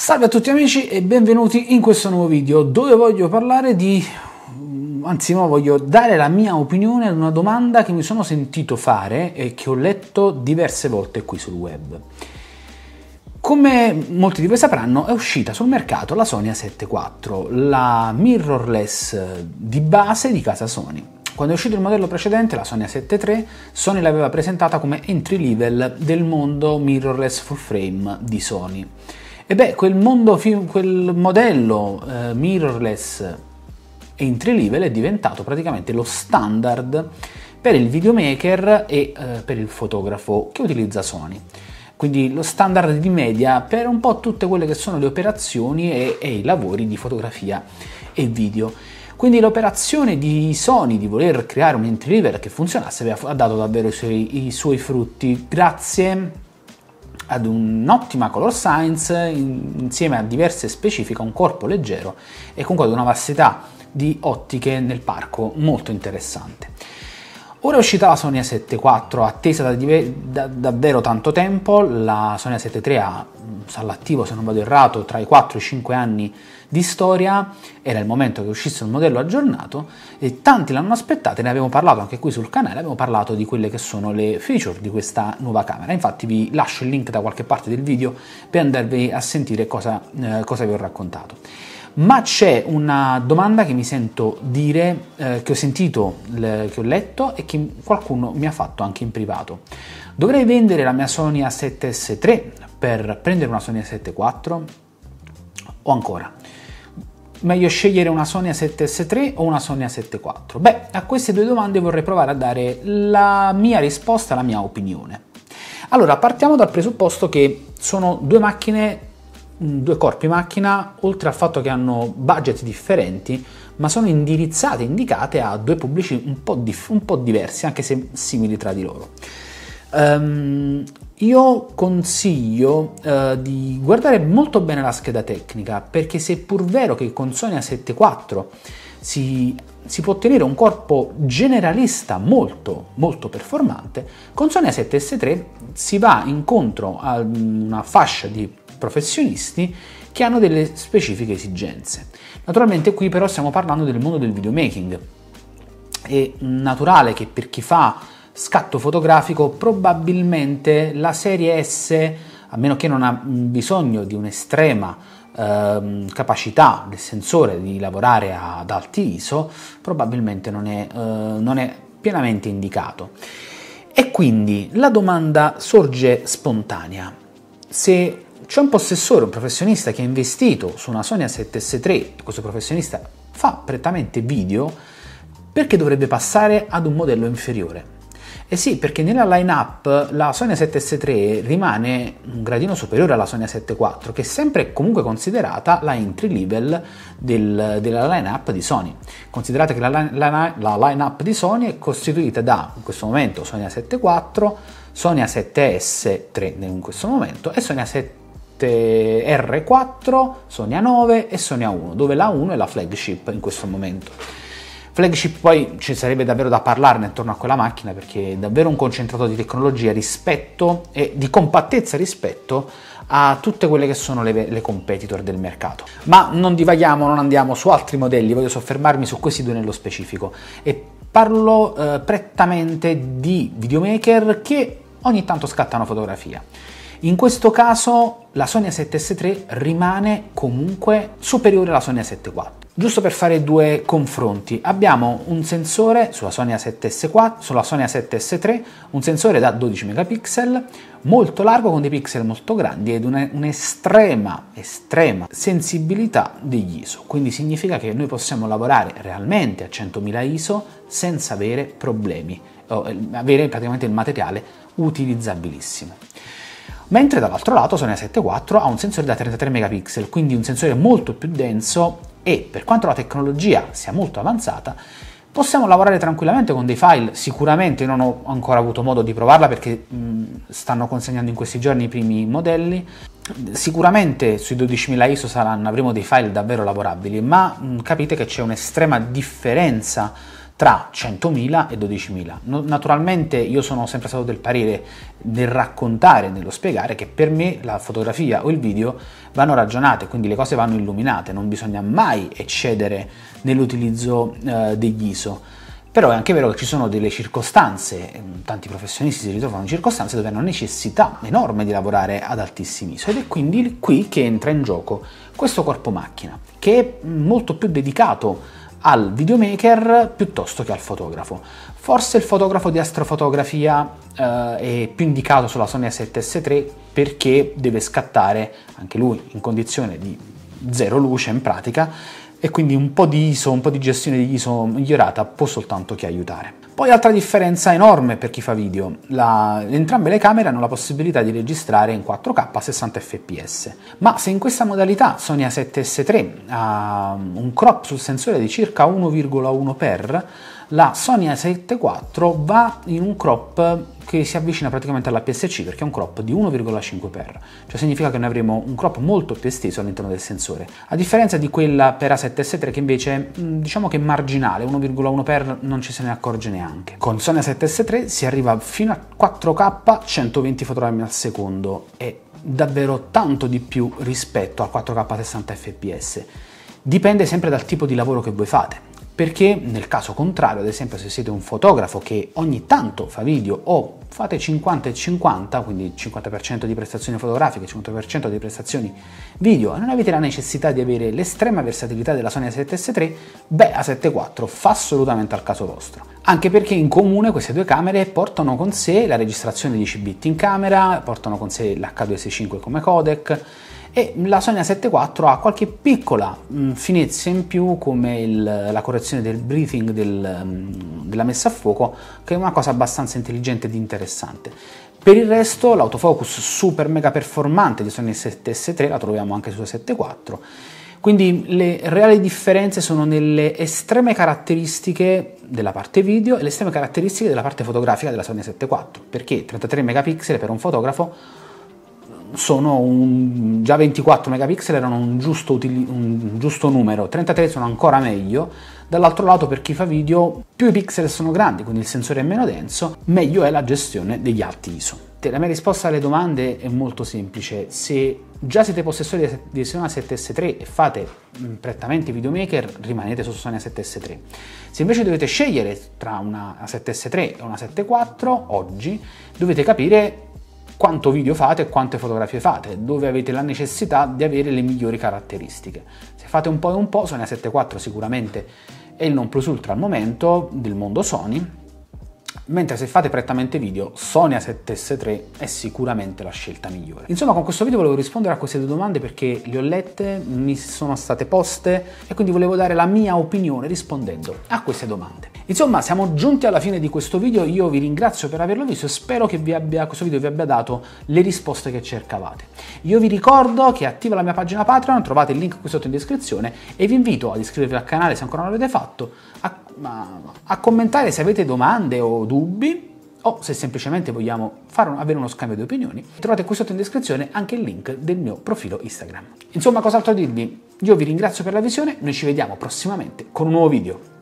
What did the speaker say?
Salve a tutti amici e benvenuti in questo nuovo video dove voglio parlare di, mm, anzi no, voglio dare la mia opinione ad una domanda che mi sono sentito fare e che ho letto diverse volte qui sul web. Come molti di voi sapranno è uscita sul mercato la Sony A74, la mirrorless di base di casa Sony. Quando è uscito il modello precedente, la Sony A7 Sony l'aveva presentata come entry level del mondo mirrorless full frame di Sony. E beh, quel, mondo, quel modello eh, mirrorless e in Trilivel è diventato praticamente lo standard per il videomaker e eh, per il fotografo che utilizza Sony. Quindi lo standard di media per un po' tutte quelle che sono le operazioni e, e i lavori di fotografia e video. Quindi l'operazione di Sony di voler creare un entry level che funzionasse ha dato davvero i suoi, i suoi frutti grazie ad un'ottima color science insieme a diverse specifiche, un corpo leggero e comunque ad una vastità di ottiche nel parco molto interessante. Ora è uscita la Sony A7 IV, attesa da, da, davvero tanto tempo, la Sony A7 III ha mm, all'attivo, se non vado errato, tra i 4 e i 5 anni di storia, era il momento che uscisse un modello aggiornato e tanti l'hanno aspettata, ne abbiamo parlato anche qui sul canale, abbiamo parlato di quelle che sono le feature di questa nuova camera, infatti vi lascio il link da qualche parte del video per andarvi a sentire cosa, eh, cosa vi ho raccontato ma c'è una domanda che mi sento dire, eh, che ho sentito, che ho letto e che qualcuno mi ha fatto anche in privato. Dovrei vendere la mia Sony A7S 3 per prendere una Sony A7 IV? O ancora, meglio scegliere una Sony A7S 3 o una Sony A7 IV? Beh, a queste due domande vorrei provare a dare la mia risposta, la mia opinione. Allora, partiamo dal presupposto che sono due macchine Mm, due corpi macchina, oltre al fatto che hanno budget differenti, ma sono indirizzate, indicate a due pubblici un po', dif- un po diversi, anche se simili tra di loro. Um, io consiglio uh, di guardare molto bene la scheda tecnica, perché se è pur vero che con Sony A74 si, si, può ottenere un corpo generalista molto, molto performante, con Sony A7S3 si va incontro a una fascia di professionisti che hanno delle specifiche esigenze. Naturalmente qui però stiamo parlando del mondo del videomaking. È naturale che per chi fa scatto fotografico probabilmente la serie S, a meno che non ha bisogno di un'estrema eh, capacità del sensore di lavorare ad alti ISO, probabilmente non è, eh, non è pienamente indicato. E quindi la domanda sorge spontanea. Se c'è un possessore, un professionista che ha investito su una Sony A7S3, questo professionista fa prettamente video, perché dovrebbe passare ad un modello inferiore? Eh sì, perché nella lineup la Sony 7S3 rimane un gradino superiore alla Sony 74, che è sempre comunque considerata la entry level del, della lineup di Sony. Considerate che la, la, la lineup di Sony è costituita da, in questo momento, Sony 74, Sony 7S3 in questo momento e Sony 7 7 R4, Sonia 9 e Sonia 1, dove la 1 è la flagship in questo momento. Flagship poi ci sarebbe davvero da parlarne intorno a quella macchina perché è davvero un concentrato di tecnologia rispetto e di compattezza rispetto a tutte quelle che sono le, le, competitor del mercato. Ma non divaghiamo, non andiamo su altri modelli, voglio soffermarmi su questi due nello specifico e parlo eh, prettamente di videomaker che ogni tanto scattano fotografia. In questo caso la Sony 7S3 rimane comunque superiore alla Sony 7S4. Giusto per fare due confronti, abbiamo un sensore sulla Sony 7 s 4 sulla Sony 7 s 3 un sensore da 12 megapixel, molto largo con dei pixel molto grandi ed un'estrema, estrema sensibilità degli ISO. Quindi significa che noi possiamo lavorare realmente a 100.000 ISO senza avere problemi, eh, avere praticamente il materiale utilizzabilissimo mentre dall'altro lato Sony A7 IV ha un sensore da 33 megapixel, quindi un sensore molto più denso e per quanto la tecnologia sia molto avanzata, possiamo lavorare tranquillamente con dei file, sicuramente non ho ancora avuto modo di provarla perché mh, stanno consegnando in questi giorni i primi modelli, sicuramente sui 12.000 ISO saranno, avremo dei file davvero lavorabili, ma mh, capite che c'è un'estrema differenza tra 100.000 e 12.000. Naturalmente io sono sempre stato del parere nel raccontare, nello spiegare che per me la fotografia o il video vanno ragionate, quindi le cose vanno illuminate, non bisogna mai eccedere nell'utilizzo eh, degli ISO. Però è anche vero che ci sono delle circostanze, ehm, tanti professionisti si ritrovano in circostanze dove hanno necessità enorme di lavorare ad altissimi ISO ed è quindi qui che entra in gioco questo corpo macchina, che è molto più dedicato al videomaker piuttosto che al fotografo. Forse il fotografo di astrofotografia eh, è più indicato sulla Sony A7S3 perché deve scattare anche lui in condizione di zero luce in pratica e quindi un po' di ISO, un po' di gestione di ISO migliorata può soltanto che aiutare. Poi altra differenza enorme per chi fa video, la, entrambe le camere hanno la possibilità di registrare in 4K a 60 fps, ma se in questa modalità Sony A7S3 ha um, un crop sul sensore di circa 1,1x, la Sony A74 va in un crop che si avvicina praticamente alla PSC perché è un crop di 1,5x, cioè significa che noi avremo un crop molto più esteso all'interno del sensore, a differenza di quella per A7S3 che invece mm, diciamo che è marginale, 1,1x non ci se ne accorge neanche. Con Sony A7S3 si arriva fino a 4K 120 fotogrammi al secondo, è davvero tanto di più rispetto al 4K 60 fps, dipende sempre dal tipo di lavoro che voi fate perché nel caso contrario, ad esempio se siete un fotografo che ogni tanto fa video o fate 50 e 50, quindi 50% di prestazioni fotografiche, 50% di prestazioni video e non avete la necessità di avere l'estrema versatilità della Sony A7S 3 beh A74 fa assolutamente al caso vostro anche perché in comune queste due camere portano con sé la registrazione 10 bit in camera, portano con sé l'H265 come codec e la Sony A74 ha qualche piccola mm, finezza in più come il, la correzione del briefing del, mm, della messa a fuoco che è una cosa abbastanza intelligente ed interessante. Per il resto l'autofocus super mega performante di Sony 7 s 3 la troviamo anche su A74 quindi le reali differenze sono nelle estreme caratteristiche della parte video e le stesse caratteristiche della parte fotografica della Sony 7.4, perché 33 megapixel per un fotografo mm, sono un, già 24 megapixel erano un giusto, utili, un giusto numero, 33 sono ancora meglio, dall'altro lato per chi fa video più i pixel sono grandi, quindi il sensore è meno denso, meglio è la gestione degli alti ISO la mia risposta alle domande è molto semplice. Se già siete possessori di Sonia 7S3 e fate mm, prettamente videomaker, rimanete su Sonia 7S3. Se invece dovete scegliere tra una 7S3 e una 7.4, oggi dovete capire quanto video fate e quante fotografie fate, dove avete la necessità di avere le migliori caratteristiche. Se fate un po' e un po', Sonia 7.4 sicuramente è il non plus ultra al momento del mondo Sony, mentre se fate prettamente video Sony A7S3 è sicuramente la scelta migliore. Insomma con questo video volevo rispondere a queste due domande perché le ho lette, mi sono state poste e quindi volevo dare la mia opinione rispondendo a queste domande. Insomma siamo giunti alla fine di questo video, io vi ringrazio per averlo visto e spero che vi abbia, questo video vi abbia dato le risposte che cercavate. Io vi ricordo che attiva la mia pagina Patreon, trovate il link qui sotto in descrizione e vi invito ad iscrivervi al canale se ancora non l'avete fatto, a ma a commentare se avete domande o dubbi o se semplicemente vogliamo fare, avere uno scambio di opinioni, trovate qui sotto in descrizione anche il link del mio profilo Instagram. Insomma, cos'altro dirvi? Io vi ringrazio per la visione, noi ci vediamo prossimamente con un nuovo video.